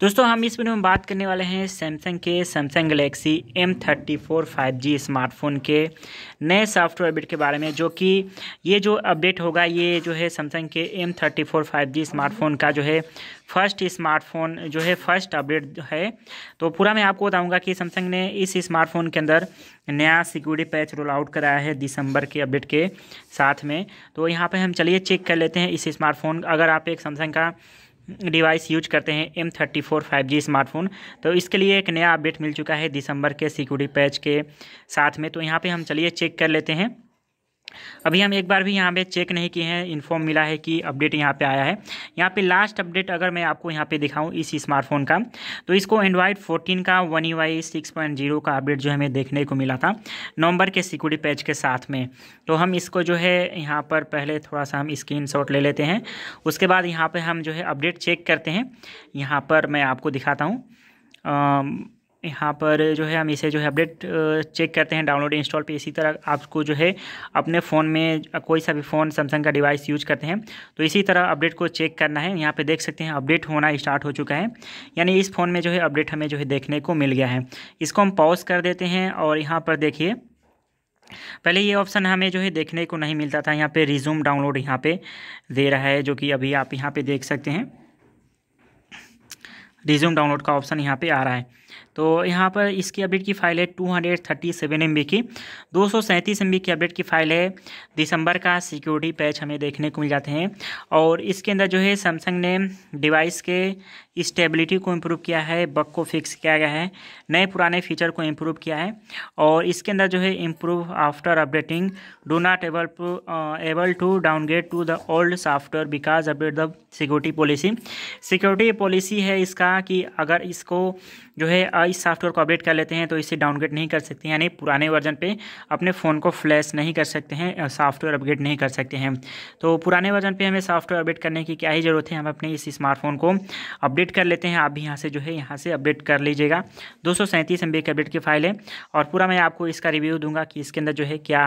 दोस्तों हम इस वीडियो में बात करने वाले हैं सैमसंग के Samsung Galaxy M thirty four five G smartphone के नए सॉफ्टवेयर अपडेट के बारे में जो कि ये जो अपडेट होगा ये जो है सैमसंग के M thirty four five G smartphone का जो है फर्स्ट स्मार्टफोन जो है फर्स्ट अपडेट है तो पूरा मैं आपको बताऊंगा कि सैमसंग ने इस स्मार्टफोन के अंदर नया सिक्योरिटी पैच रोल आउट कराया है दिसंबर के अपडेट के साथ में तो यहाँ पर हम चलिए चेक कर लेते हैं इस स्मार्टफोन अगर आप एक सैमसंग का डिवाइस यूज करते हैं M thirty four five G smartphone तो इसके लिए एक नया अपडेट मिल चुका है दिसंबर के सिक्योरिटी पैच के साथ में तो यहाँ पे हम चलिए चेक कर लेते हैं अभी हम एक बार भी यहाँ पे चेक नहीं किए हैं इन्फॉर्म मिला है कि अपडेट यहाँ पे आया है यहाँ पे लास्ट अपडेट अगर मैं आपको यहाँ पे दिखाऊँ इस स्मार्टफोन का तो इसको एंड्रॉयड फोर्टीन का one U I six point zero का अपडेट जो हमें देखने को मिला था नवंबर के सिक्योरिटी पैच के साथ में तो हम इसको जो है यहाँ पर पहले थोड़ा सा हम स्क्रीन ले लेते हैं उसके बाद यहाँ पर हम जो है अपडेट चेक करते हैं यहाँ पर मैं आपको दिखाता हूँ यहाँ पर जो है हम इसे जो है अपडेट चेक करते हैं डाउनलोड इंस्टॉल पे इसी तरह आपको जो है अपने फ़ोन में कोई सा भी फ़ोन सैमसंग का डिवाइस यूज करते हैं तो इसी तरह अपडेट को चेक करना है यहाँ पे देख सकते हैं अपडेट होना स्टार्ट हो चुका है यानी इस फ़ोन में जो है अपडेट हमें जो है देखने को मिल गया है इसको हम पॉज कर देते हैं और यहाँ पर देखिए पहले ये ऑप्शन हमें जो है देखने को नहीं मिलता था यहाँ पर रिज्यूम डाउनलोड यहाँ पर दे रहा है जो कि अभी आप यहाँ पर देख सकते हैं रिज्यूम डाउनलोड का ऑप्शन यहाँ पे आ रहा है तो यहाँ पर इसकी अपडेट की फाइल है two hundred thirty seven M B की दो सौ सैंतीस एम बी की अपडेट की फाइल है दिसंबर का सिक्योरिटी पैच हमें देखने को मिल जाते हैं और इसके अंदर जो है सैमसंग ने डिवाइस के स्टेबिलिटी को इम्प्रूव किया है बग को फिक्स किया गया है नए पुराने फीचर को इम्प्रूव किया है और इसके अंदर जो है improve after updating do not able able to downgrade to the old software because update the security policy security policy है इसका था कि अगर इसको जो है इस सॉफ्टवेयर को अपडेट कर लेते हैं तो इसे डाउनग्रेड नहीं कर सकते यानी पुराने वर्जन पे अपने फ़ोन को फ्लैश नहीं कर सकते हैं सॉफ्टवेयर अपग्रेड नहीं कर सकते हैं तो पुराने वर्जन पे हमें सॉफ्टवेयर अपडेट करने की क्या ही ज़रूरत है हम अपने इस स्मार्टफोन को अपडेट कर लेते हैं आप भी यहाँ से जो है यहाँ से अपडेट कर लीजिएगा दो सौ सैंतीस की अपडेट की फाइल है और पूरा मैं आपको इसका रिव्यू दूंगा कि इसके अंदर जो है क्या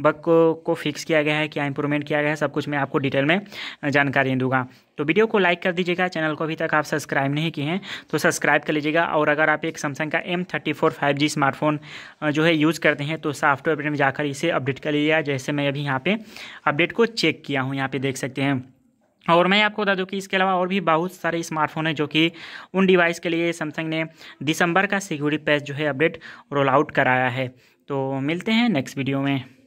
बग को, को फिक्स किया गया है क्या इंप्रूवमेंट किया गया है सब कुछ मैं आपको डिटेल में जानकारी दूंगा तो वीडियो को लाइक कर दीजिएगा चैनल को अभी तक आप सब्सक्राइब नहीं किए हैं तो सब्सक्राइब कर लीजिएगा और अगर आप एक सैमसंग का M thirty four five G smartphone जो है यूज़ करते हैं तो सॉफ्टवेयर अपडेट में जाकर इसे अपडेट कर लीजिएगा जैसे मैं अभी यहाँ पर अपडेट को चेक किया हूँ यहाँ पर देख सकते हैं और मैं आपको बता दूं कि इसके अलावा और भी बहुत सारे स्मार्टफोन हैं जो कि उन डिवाइस के लिए सैमसंग ने दिसंबर का सिक्योरिटी पैच जो है अपडेट रोल आउट कराया है तो मिलते हैं नेक्स्ट वीडियो में